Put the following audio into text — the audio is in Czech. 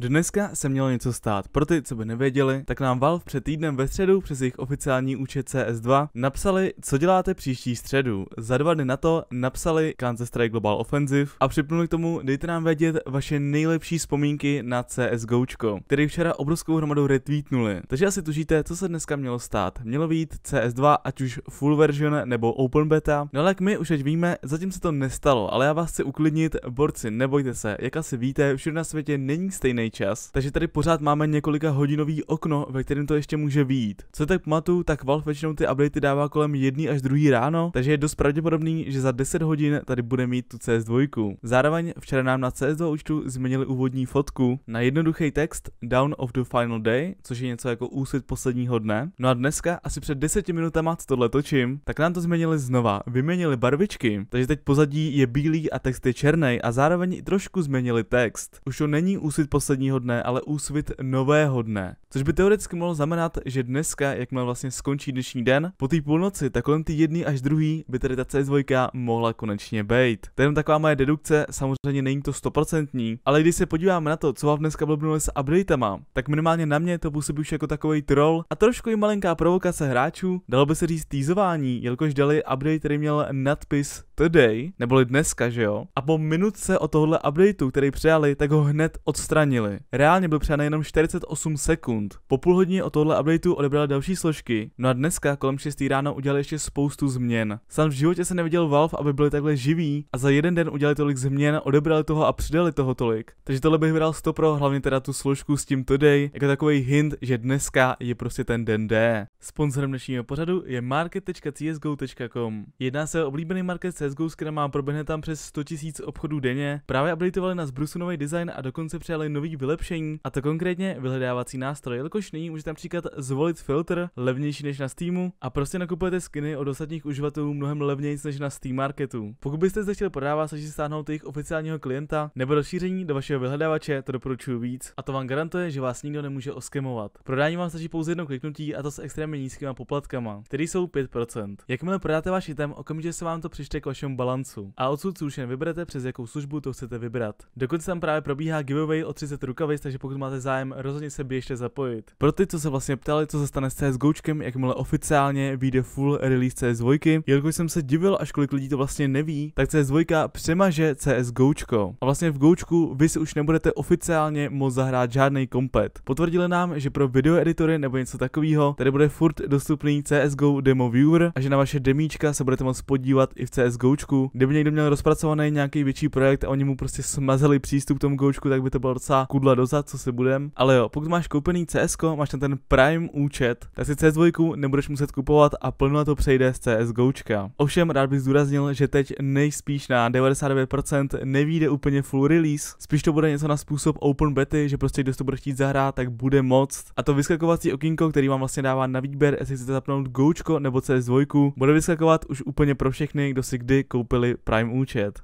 Dneska se mělo něco stát. Pro ty, co by nevěděli, tak nám Valve před týdnem ve středu přes jejich oficiální účet CS2 napsali, co děláte příští středu. Za dva dny na to napsali Counter-Strike Global Offensive a připnuli k tomu, dejte nám vědět vaše nejlepší vzpomínky na CSGO, který včera obrovskou hromadou retweetnuli. Takže asi tužíte, co se dneska mělo stát. Mělo být CS2, ať už full version nebo open beta. No ale jak my už teď víme, zatím se to nestalo, ale já vás chci uklidnit, borci, nebojte se, jak asi víte, všude na světě není stejný čas, takže tady pořád máme několika hodinový okno, ve kterém to ještě může výjít. Co tak matu, tak Valve většinou ty updaty dává kolem jedný až druhý ráno, takže je dost pravděpodobný, že za 10 hodin tady bude mít tu CS2. Zároveň včera nám na CS2 účtu změnili úvodní fotku na jednoduchý text Down of the Final Day, což je něco jako úsvit posledního dne. No a dneska, asi před 10 minutama, co tohle točím, tak nám to změnili znova, vyměnili barvičky, takže teď pozadí je bílý a text je černý a zároveň i trošku změnili text. Už to není úsvit poslední posledního dne, ale úsvit nového dne. Což by teoreticky mohlo znamenat, že dneska, jak měl vlastně skončí dnešní den, po té půlnoci, tak kolem ty jedný až druhý by tady ta c 2 mohla konečně být. To je taková moje dedukce, samozřejmě není to stoprocentní, ale když se podíváme na to, co vám dneska blbnulo s updatama, tak minimálně na mě to působí už jako takový troll a trošku i malinká provokace hráčů, dalo by se říct týzování, jelikož dali update, který měl nadpis today, neboli dneska, že jo, a po minutce od tohohle updateu, který přijali, tak ho hned odstranili změnili. Reálně byl přijat jenom 48 sekund. Po půl hodině od tohle updateu odebrala další složky, no a dneska kolem 6 ráno udělali ještě spoustu změn. Sám v životě se neviděl Valve, aby byli takhle živí a za jeden den udělali tolik změn, odebrali toho a přidali toho tolik. Takže tohle bych vybral 100 pro, hlavně teda tu složku s tím today, jako takový hint, že dneska je prostě ten den D. Sponzorem dnešního pořadu je market.csgo.com. Jedná se o oblíbený market CSGO, který má proběhne tam přes 100 000 obchodů denně. Právě updateovali na zbrusu nový design a dokonce přijali nový vylepšení, a to konkrétně vyhledávací nástroj, jelikož nyní můžete například zvolit filtr levnější než na Steamu a prostě nakupujete skiny od ostatních uživatelů mnohem levněji než na Steam Marketu. Pokud byste zde chtěli prodávat, snaží se stáhnout jejich oficiálního klienta nebo rozšíření do vašeho vyhledávače, to doporučuji víc a to vám garantuje, že vás nikdo nemůže oskemovat. Prodání vám stačí pouze jedno kliknutí a to s extrémně nízkýma poplatkama, které jsou 5%. Jakmile prodáte váš item, okamžitě se vám to přište k vašemu balancu a odsud už jen vyberete přes jakou službu to chcete vybrat. Dokonce tam právě probíhá giveaway o 30 rukavic, takže pokud máte zájem, rozhodně se běžte zapojit. Pro ty, co se vlastně ptali, co se stane s CSGOčkem, jakmile oficiálně vyjde full release CS2, jelikož jsem se divil, až kolik lidí to vlastně neví, tak CS2 přemaže CSGOčko. A vlastně v Gočku vy si už nebudete oficiálně moc zahrát žádný kompet. Potvrdili nám, že pro videoeditory nebo něco takového tady bude furt dostupný CSGO demo viewer a že na vaše demíčka se budete moc podívat i v CSGOčku. Kdyby někdo měl rozpracovaný nějaký větší projekt a oni mu prostě smazali přístup k tomu Gočku, tak by to bylo docela kudla dozad, co si budem. Ale jo, pokud máš koupený CS, máš tam ten Prime účet, tak si CS nebudeš muset kupovat a plno to přejde z CS GOčka. Ovšem rád bych zdůraznil, že teď nejspíš na 99% nevíde úplně full release, spíš to bude něco na způsob open bety, že prostě kdo to bude chtít zahrát, tak bude moc. A to vyskakovací okénko, který vám vlastně dává na výběr, jestli chcete zapnout GOčko nebo CS2, bude vyskakovat už úplně pro všechny, kdo si kdy koupili Prime účet.